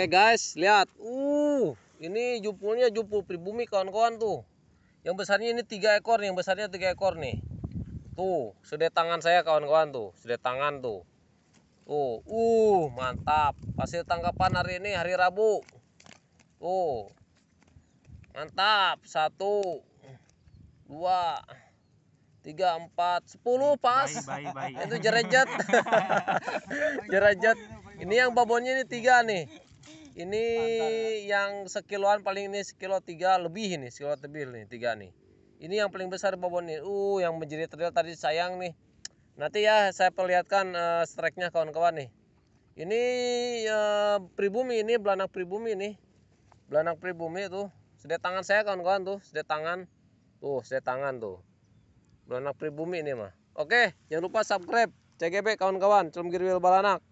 Oke guys, lihat. Uh, ini jupulnya jupul pribumi kawan-kawan tuh. Yang besarnya ini tiga ekor, nih. yang besarnya tiga ekor nih. Tuh, sudah tangan saya kawan-kawan tuh, sudah tangan tuh. Tuh, uh, mantap. Hasil tangkapan hari ini hari Rabu. Tuh. Mantap. Satu, dua, tiga, empat, sepuluh pas. Bye, bye, bye. Itu jerajat. jerajat. Ini yang babonnya ini tiga nih. Ini ya. yang sekiloan paling ini sekilo tiga lebih ini, sekilo lebih nih tiga nih. Ini yang paling besar babon nih. Uh, yang menjadi terlihat tadi sayang nih. Nanti ya saya perlihatkan uh, strike-nya kawan-kawan nih. Ini uh, pribumi ini belanak pribumi nih. Belanak pribumi itu Sedet tangan saya kawan-kawan tuh, sedet tangan. Tuh, sedet tangan tuh. Belanak pribumi ini mah. Oke, jangan lupa subscribe CGB kawan-kawan, cium Girwil Balanak.